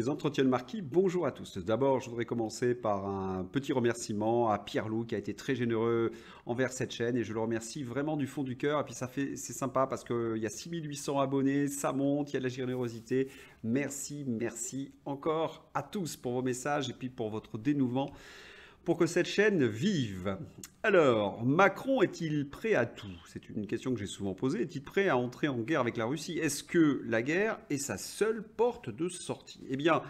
Les entretiens de marquis, bonjour à tous. D'abord, je voudrais commencer par un petit remerciement à Pierre-Loup qui a été très généreux envers cette chaîne et je le remercie vraiment du fond du cœur. Et puis ça fait, c'est sympa parce qu'il y a 6800 abonnés, ça monte, il y a de la générosité. Merci, merci encore à tous pour vos messages et puis pour votre dénouement pour que cette chaîne vive. Alors, Macron est-il prêt à tout C'est une question que j'ai souvent posée. Est-il prêt à entrer en guerre avec la Russie Est-ce que la guerre est sa seule porte de sortie Eh bien,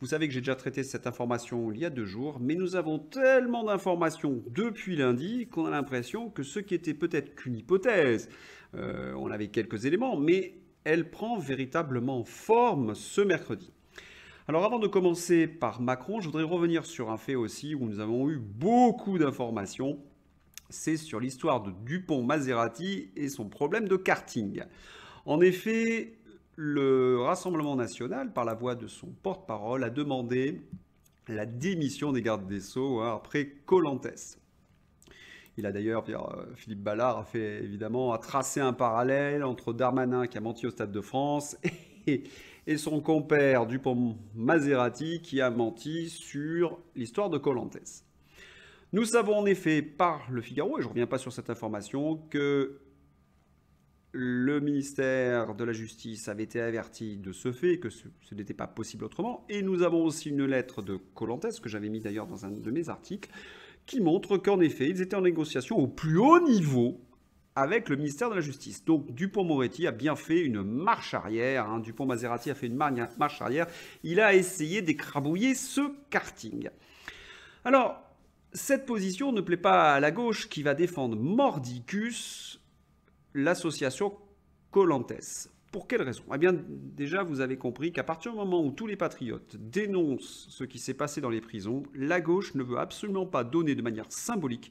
vous savez que j'ai déjà traité cette information il y a deux jours, mais nous avons tellement d'informations depuis lundi qu'on a l'impression que ce qui était peut-être qu'une hypothèse, euh, on avait quelques éléments, mais elle prend véritablement forme ce mercredi. Alors avant de commencer par Macron, je voudrais revenir sur un fait aussi où nous avons eu beaucoup d'informations. C'est sur l'histoire de Dupont-Maserati et son problème de karting. En effet, le Rassemblement national, par la voix de son porte-parole, a demandé la démission des gardes des Sceaux hein, après Colantes. Il a d'ailleurs, euh, Philippe Ballard a fait évidemment, a tracé un parallèle entre Darmanin qui a menti au Stade de France et, et son compère Dupont Maserati qui a menti sur l'histoire de Colantes. Nous savons en effet par le Figaro, et je ne reviens pas sur cette information, que le ministère de la Justice avait été averti de ce fait, que ce, n'était pas possible autrement, et nous avons aussi une lettre de Colantes, que j'avais mis d'ailleurs dans un de mes articles, qui montre qu'en effet, ils étaient en négociation au plus haut niveau avec le ministère de la Justice. Donc Dupont-Moretti a bien fait une marche arrière, hein. Dupont-Maserati a fait une marche arrière, il a essayé d'écrabouiller ce karting. Alors, cette position ne plaît pas à la gauche qui va défendre mordicus l'association Colantes. Pour quelle raison Eh bien, déjà, vous avez compris qu'à partir du moment où tous les patriotes dénoncent ce qui s'est passé dans les prisons, la gauche ne veut absolument pas donner de manière symbolique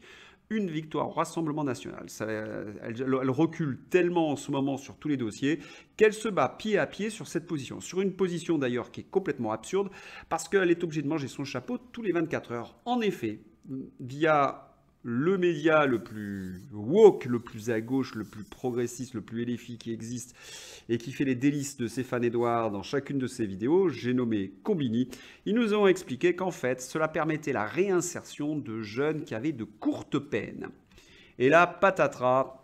une victoire au Rassemblement national. elle, elle, recule tellement en ce moment sur tous les dossiers qu'elle se bat pied à pied sur cette position. Sur une position d'ailleurs qui est complètement absurde parce qu'elle est obligée de manger son chapeau tous les 24 heures. En effet, via le média le plus woke, le plus à gauche, le plus progressiste, le plus éléphique qui existe et qui fait les délices de Stéphane Edouard dans chacune de ses vidéos, j'ai nommé Combini, ils nous ont expliqué qu'en fait, cela permettait la réinsertion de jeunes qui avaient de courtes peines. Et là, patatras,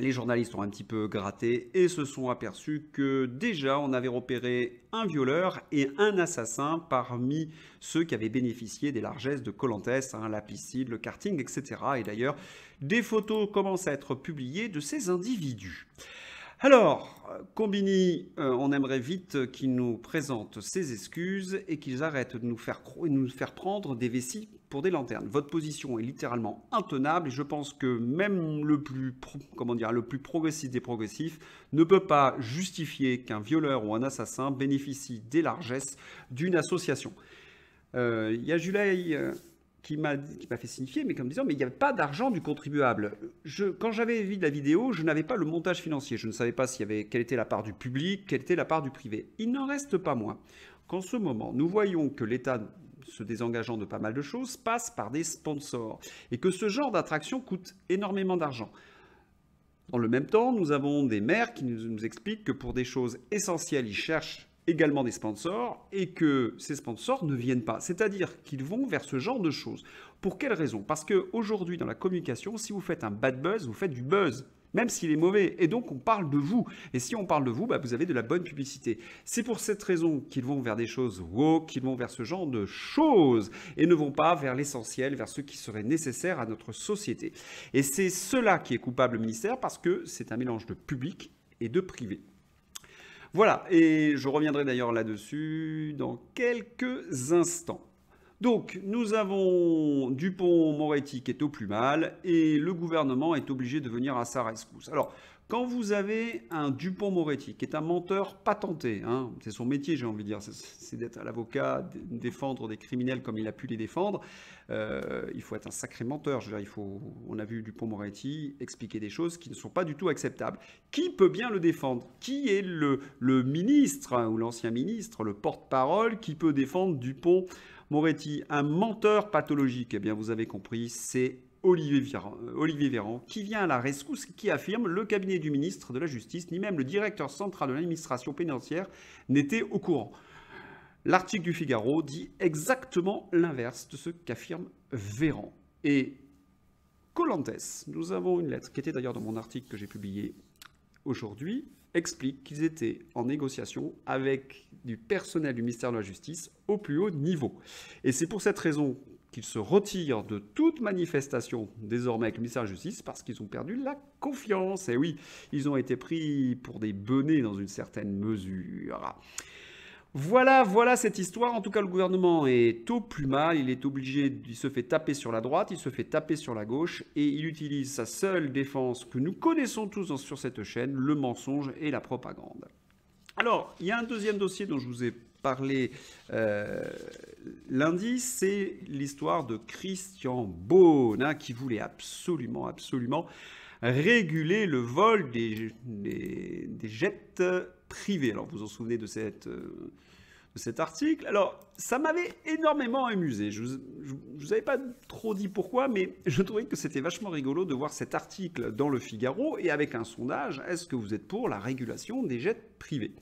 les journalistes ont un petit peu gratté et se sont aperçus que déjà on avait repéré un violeur et un assassin parmi ceux qui avaient bénéficié des largesses de Colantes, hein, piscine, le karting, etc. Et d'ailleurs, des photos commencent à être publiées de ces individus. Alors, Combini, euh, on aimerait vite qu'il nous présente ses excuses et qu'ils arrêtent de nous faire, nous faire prendre des vessies pour des lanternes. Votre position est littéralement intenable et je pense que même le plus, comment dire, le plus progressiste des progressifs ne peut pas justifier qu'un violeur ou un assassin bénéficie des largesses d'une association. Euh, il y a euh, qui m'a fait signifier, mais comme disant, mais il n'y avait pas d'argent du contribuable. quand j'avais vu la vidéo, je n'avais pas le montage financier. Je ne savais pas s'il y avait, quelle était la part du public, quelle était la part du privé. Il n'en reste pas moins qu'en ce moment, nous voyons que l'État se désengageant de pas mal de choses, passe par des sponsors. Et que ce genre d'attraction coûte énormément d'argent. Dans le même temps, nous avons des maires qui nous, nous expliquent que pour des choses essentielles, ils cherchent également des sponsors et que ces sponsors ne viennent pas. C'est-à-dire qu'ils vont vers ce genre de choses. Pour quelle raison Parce qu'aujourd'hui, dans la communication, si vous faites un bad buzz, vous faites du buzz même s'il est mauvais. Et donc, on parle de vous. Et si on parle de vous, bah, vous avez de la bonne publicité. C'est pour cette raison qu'ils vont vers des choses woke, qu'ils vont vers ce genre de choses, et ne vont pas vers l'essentiel, vers ce qui serait nécessaire à notre société. Et c'est cela qui est coupable au ministère, parce que c'est un mélange de public et de privé. Voilà, et je reviendrai d'ailleurs là-dessus dans quelques instants. Donc, nous avons Dupont-Moretti qui est au plus mal et le gouvernement est obligé de venir à sa rescousse. Alors, quand vous avez un Dupont-Moretti, qui est un menteur patenté, hein, c'est son métier, j'ai envie de dire, c'est d'être à l'avocat, défendre des criminels comme il a pu les défendre, euh, il faut être un sacré menteur. Je veux dire, il faut, on a vu Dupont-Moretti expliquer des choses qui ne sont pas du tout acceptables. Qui peut bien le défendre Qui est le, ministre hein, ou l'ancien ministre, le porte-parole, qui peut défendre Dupont Moretti, un menteur pathologique, eh bien vous avez compris, c'est euh, Olivier, Véran, qui vient à la rescousse, qui affirme le cabinet du ministre de la Justice, ni même le directeur central de l'administration pénitentiaire n'était au courant. L'article du Figaro dit exactement l'inverse de ce qu'affirme Véran. Et Colantes, nous avons une lettre qui était d'ailleurs dans mon article que j'ai publié aujourd'hui, explique qu'ils étaient en négociation avec du personnel du ministère de la Justice au plus haut niveau. Et c'est pour cette raison qu'ils se retirent de toute manifestation désormais avec le ministère de la Justice parce qu'ils ont perdu la confiance. Et eh oui, ils ont été pris pour des benets dans une certaine mesure. Voilà, voilà cette histoire. En tout cas, le gouvernement est au plus mal. Il est obligé, il se fait taper sur la droite, il se fait taper sur la gauche, et il utilise sa seule défense que nous connaissons tous sur cette chaîne, le mensonge et la propagande. Alors, il y a un deuxième dossier dont je vous ai parler euh, lundi, c'est l'histoire de Christian Beaune, hein, qui voulait absolument, absolument réguler le vol des, jets privés. Alors, vous vous en souvenez de cette... Euh, cet article. Alors, ça m'avait énormément amusé. Je ne vous avais pas trop dit pourquoi, mais je trouvais que c'était vachement rigolo de voir cet article dans le Figaro et avec un sondage, est-ce que vous êtes pour la régulation des jets privés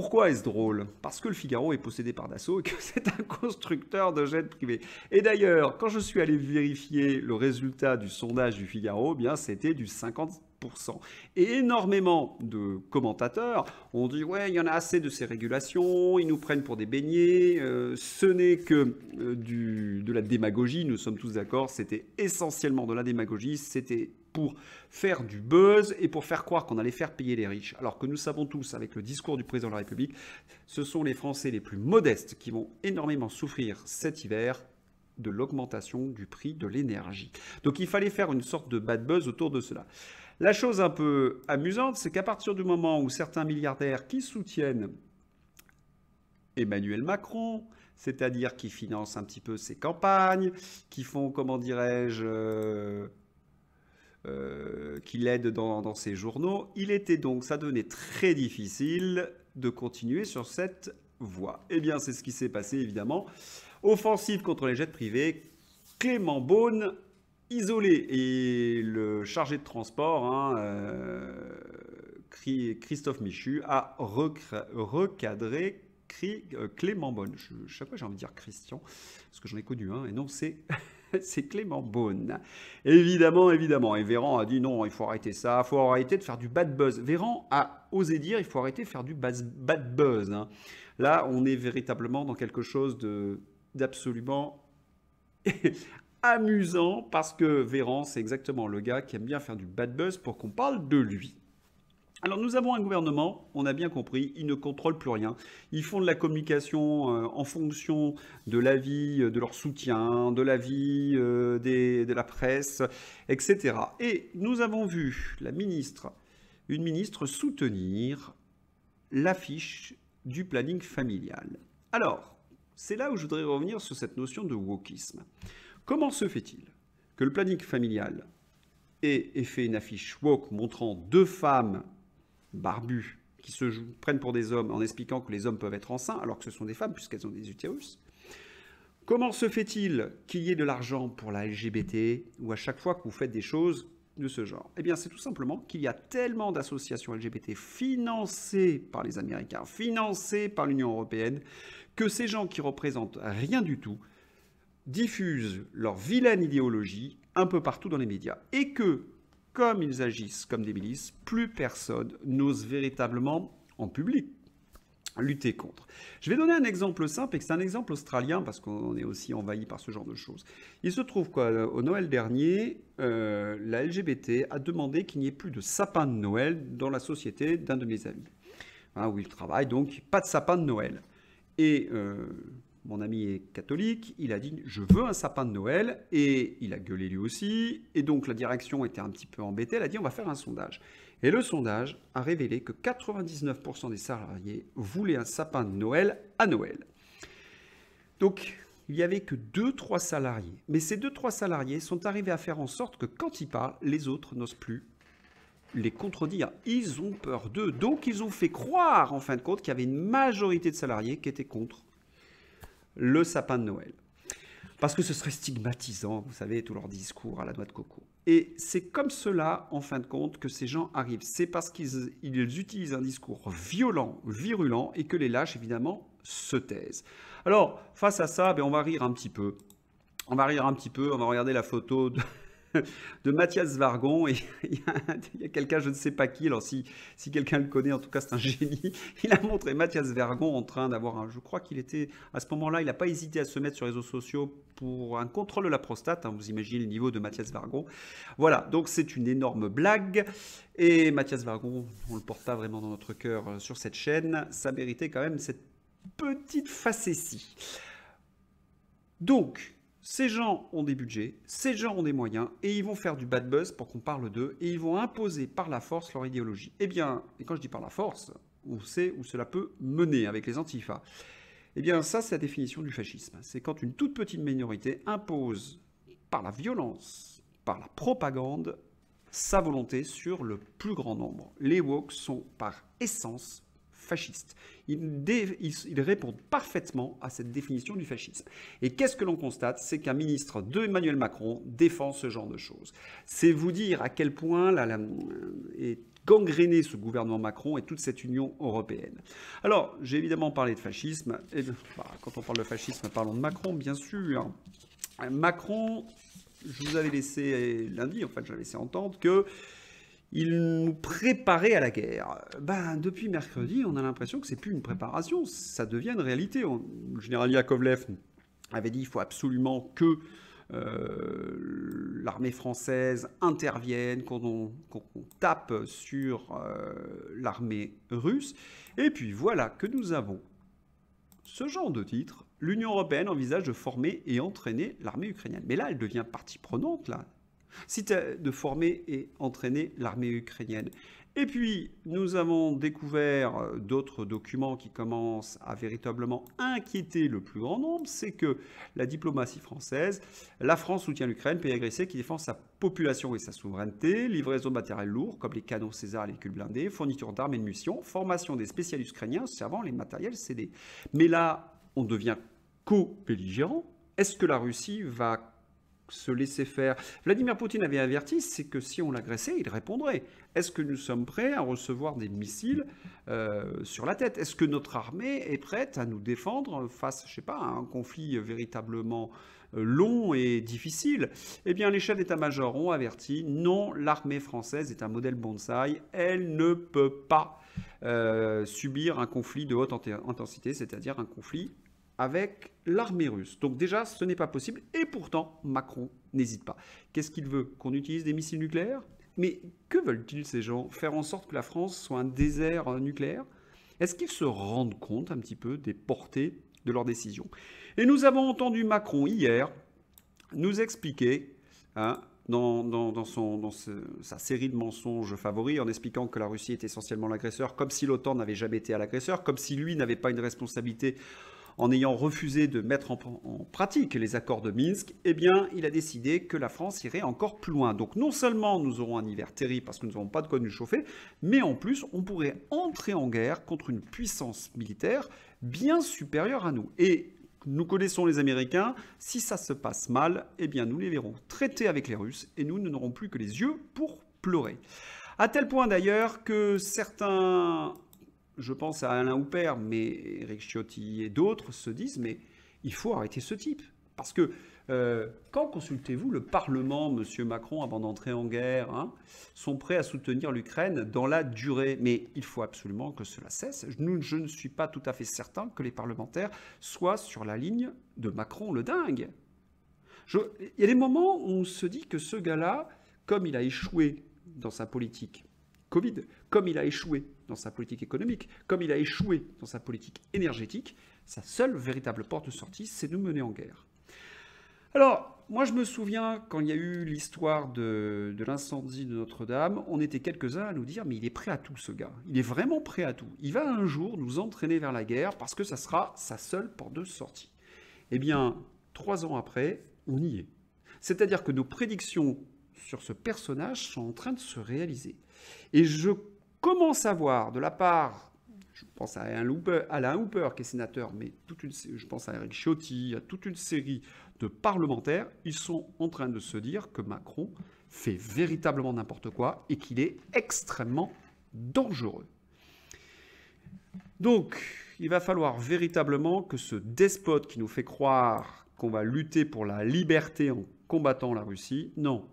pourquoi est-ce drôle Parce que le Figaro est possédé par Dassault et que c'est un constructeur de jets privés. Et d'ailleurs, quand je suis allé vérifier le résultat du sondage du Figaro, eh bien c'était du 50 et énormément de commentateurs ont dit ouais, il y en a assez de ces régulations, ils nous prennent pour des beignets, euh, ce n'est que euh, de la démagogie, nous sommes tous d'accord, c'était essentiellement de la démagogie, c'était pour faire du buzz et pour faire croire qu'on allait faire payer les riches. Alors que nous savons tous, avec le discours du président de la République, ce sont les Français les plus modestes qui vont énormément souffrir cet hiver de l'augmentation du prix de l'énergie. Donc il fallait faire une sorte de bad buzz autour de cela. La chose un peu amusante, c'est qu'à partir du moment où certains milliardaires qui soutiennent Emmanuel Macron, c'est-à-dire qui financent un petit peu ses campagnes, qui font, comment dirais-je, euh, qui euh, qu'il aide dans, ses journaux, il était donc, ça devenait très difficile de continuer sur cette voie. Eh bien, c'est ce qui s'est passé, évidemment. Offensive contre les jets privés, Clément Beaune isolé et le chargé de transport, hein, euh, Christophe Michu, a recadré euh, Clément Beaune Je, sais pas, j'ai envie de dire Christian, parce que j'en ai connu un, et non, c'est c'est Clément Beaune. Évidemment, évidemment. Et Véran a dit non, il faut arrêter ça, il faut arrêter de faire du bad buzz. Véran a osé dire il faut arrêter de faire du bad buzz. Hein. Là, on est véritablement dans quelque chose d'absolument amusant parce que Véran, c'est exactement le gars qui aime bien faire du bad buzz pour qu'on parle de lui. Alors nous avons un gouvernement, on a bien compris, ils ne contrôlent plus rien. Ils font de la communication euh, en fonction de l'avis euh, de leur soutien, de l'avis euh, de la presse, etc. Et nous avons vu la ministre, une ministre soutenir l'affiche du planning familial. Alors, c'est là où je voudrais revenir sur cette notion de wokisme. Comment se fait-il que le planning familial ait fait une affiche woke montrant deux femmes barbus, qui se jouent, prennent pour des hommes en expliquant que les hommes peuvent être enceints, alors que ce sont des femmes, puisqu'elles ont des utérus. Comment se fait-il qu'il y ait de l'argent pour la LGBT, ou à chaque fois que vous faites des choses de ce genre Eh bien, c'est tout simplement qu'il y a tellement d'associations LGBT financées par les Américains, financées par l'Union européenne, que ces gens qui représentent rien du tout diffusent leur vilaine idéologie un peu partout dans les médias. Et que comme ils agissent comme des milices, plus personne n'ose véritablement en public lutter contre. Je vais donner un exemple simple, et c'est un exemple australien, parce qu'on est aussi envahi par ce genre de choses. Il se trouve qu'au Noël dernier, euh, la LGBT a demandé qu'il n'y ait plus de sapin de Noël dans la société d'un de mes amis, hein, où il travaille, donc pas de sapin de Noël. Et euh, mon ami est catholique, il a dit je veux un sapin de Noël, et il a gueulé lui aussi, et donc la direction était un petit peu embêtée, elle a dit on va faire un sondage. Et le sondage a révélé que 99% des salariés voulaient un sapin de Noël à Noël. Donc il n'y avait que 2-3 salariés, mais ces 2-3 salariés sont arrivés à faire en sorte que quand ils parlent, les autres n'osent plus les contredire. Ils ont peur d'eux. Donc ils ont fait croire, en fin de compte, qu'il y avait une majorité de salariés qui étaient contre le sapin de Noël. Parce que ce serait stigmatisant, vous savez, tous leurs discours à la noix de coco. Et c'est comme cela, en fin de compte, que ces gens arrivent. C'est parce qu'ils utilisent un discours violent, virulent, et que les lâches, évidemment, se taisent. Alors, face à ça, ben, on va rire un petit peu. On va rire un petit peu, on va regarder la photo de... de Mathias Vargon. Et il y a, quelqu'un, je ne sais pas qui, alors si, quelqu'un le connaît, en tout cas c'est un génie, il a montré Mathias Vargon en train d'avoir un... Je crois qu'il était, à ce moment-là, il n'a pas hésité à se mettre sur les réseaux sociaux pour un contrôle de la prostate. Hein. vous imaginez le niveau de Mathias Vargon. Voilà, donc c'est une énorme blague. Et Mathias Vargon, on ne le porte vraiment dans notre cœur euh, sur cette chaîne. Ça méritait quand même cette petite facétie. Donc, ces gens ont des budgets, ces gens ont des moyens, et ils vont faire du bad buzz pour qu'on parle d'eux, et ils vont imposer par la force leur idéologie. Eh bien, et quand je dis par la force, on sait où cela peut mener avec les antifa. Eh bien, ça, c'est la définition du fascisme. C'est quand une toute petite minorité impose par la violence, par la propagande, sa volonté sur le plus grand nombre. Les woke sont par essence fasciste. Ils, répondent parfaitement à cette définition du fascisme. Et qu'est-ce que l'on constate C'est qu'un ministre de Emmanuel Macron défend ce genre de choses. C'est vous dire à quel point la, la, est gangréné ce gouvernement Macron et toute cette Union européenne. Alors, j'ai évidemment parlé de fascisme. Et bah, quand on parle de fascisme, parlons de Macron, bien sûr. Macron, je vous avais laissé lundi, en fait, j'avais laissé entendre que il nous préparait à la guerre. Ben, depuis mercredi, on a l'impression que c'est plus une préparation, ça devient une réalité. le général Yakovlev avait dit qu'il faut absolument que euh, l'armée française intervienne, qu'on tape sur euh, l'armée russe. Et puis voilà que nous avons ce genre de titre. L'Union européenne envisage de former et entraîner l'armée ukrainienne. Mais là, elle devient partie prenante, là de former et entraîner l'armée ukrainienne. Et puis, nous avons découvert euh, d'autres documents qui commencent à véritablement inquiéter le plus grand nombre, c'est que la diplomatie française, la France soutient l'Ukraine, pays agressé qui défend sa population et sa souveraineté, livraison de matériel lourd comme les canons César les cubes blindés, fourniture d'armes et de munitions, formation des spécialistes ukrainiens servant les matériels cédés. Mais là, on devient co-belligérant. Est-ce que la Russie va se laisser faire. Vladimir Poutine avait averti, c'est que si on l'agressait, il répondrait. Est-ce que nous sommes prêts à recevoir des missiles euh, sur la tête Est-ce que notre armée est prête à nous défendre face, je sais pas, à un conflit véritablement euh, long et difficile Eh bien, les chefs d'état-major ont averti, non, l'armée française est un modèle bonsaï, elle ne peut pas euh, subir un conflit de haute intensité, c'est-à-dire un conflit avec l'armée russe. Donc déjà, ce n'est pas possible. Et pourtant, Macron n'hésite pas. Qu'est-ce qu'il veut Qu'on utilise des missiles nucléaires Mais que veulent-ils ces gens Faire en sorte que la France soit un désert euh, nucléaire Est-ce qu'ils se rendent compte un petit peu des portées de leurs décisions Et nous avons entendu Macron hier nous expliquer... Hein, dans, dans, son, dans sa série de mensonges favoris en expliquant que la Russie est essentiellement l'agresseur, comme si l'OTAN n'avait jamais été à l'agresseur, comme si lui n'avait pas une responsabilité en ayant refusé de mettre en, pratique les accords de Minsk, eh bien, il a décidé que la France irait encore plus loin. Donc non seulement nous aurons un hiver terrible parce que nous n'avons pas de quoi nous chauffer, mais en plus, on pourrait entrer en guerre contre une puissance militaire bien supérieure à nous. Et nous connaissons les Américains, si ça se passe mal, eh bien nous les verrons traiter avec les Russes et nous ne n'aurons plus que les yeux pour pleurer. À tel point d'ailleurs que certains je pense à Alain Houpert, mais Eric Ciotti et d'autres se disent, mais il faut arrêter ce type. Parce que euh, quand consultez-vous le Parlement, Monsieur Macron, avant d'entrer en guerre, hein, sont prêts à soutenir l'Ukraine dans la durée Mais il faut absolument que cela cesse. Je, ne suis pas tout à fait certain que les parlementaires soient sur la ligne de Macron le dingue. il y a des moments où on se dit que ce gars-là, comme il a échoué dans sa politique Covid, comme il a échoué dans sa politique économique, comme il a échoué dans sa politique énergétique, sa seule véritable porte de sortie, c'est de nous mener en guerre. Alors, moi je me souviens quand il y a eu l'histoire de, de l'incendie de Notre-Dame, on était quelques-uns à nous dire mais il est prêt à tout ce gars, il est vraiment prêt à tout. Il va un jour nous entraîner vers la guerre parce que ça sera sa seule porte de sortie. Eh bien, trois ans après, on y est. C'est-à-dire que nos prédictions sur ce personnage sont en train de se réaliser. Et je comment savoir de la part, je pense à Alain Hooper, Alain qui est sénateur, mais une, je pense à Eric Ciotti, à toute une série de parlementaires, ils sont en train de se dire que Macron fait véritablement n'importe quoi et qu'il est extrêmement dangereux. Donc, il va falloir véritablement que ce despote qui nous fait croire qu'on va lutter pour la liberté en combattant la Russie, non,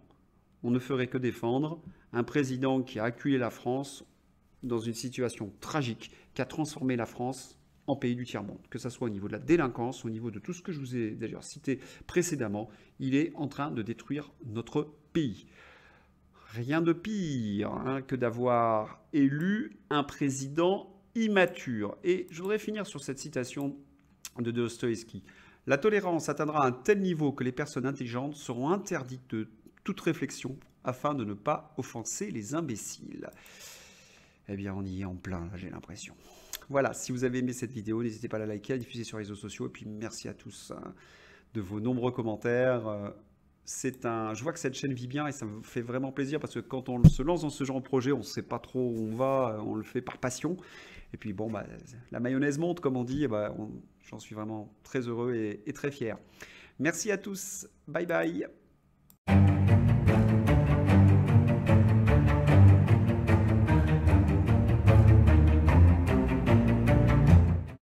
on ne ferait que défendre un président qui a accueilli la France, dans une situation tragique qui a transformé la France en pays du tiers-monde, que ce soit au niveau de la délinquance, au niveau de tout ce que je vous ai d'ailleurs cité précédemment, il est en train de détruire notre pays. Rien de pire hein, que d'avoir élu un président immature. Et je voudrais finir sur cette citation de Dostoevsky. La tolérance atteindra un tel niveau que les personnes intelligentes seront interdites de toute réflexion afin de ne pas offenser les imbéciles eh bien, on y est en plein, j'ai l'impression. Voilà, si vous avez aimé cette vidéo, n'hésitez pas à la liker, à la diffuser sur les réseaux sociaux. Et puis, merci à tous hein, de vos nombreux commentaires. Euh, c'est un... Je vois que cette chaîne vit bien et ça me fait vraiment plaisir parce que quand on se lance dans ce genre de projet, on ne sait pas trop où on va, euh, on le fait par passion. Et puis bon, bah, la mayonnaise monte, comme on dit, et bah, j'en suis vraiment très heureux et très fier. Merci à tous, bye bye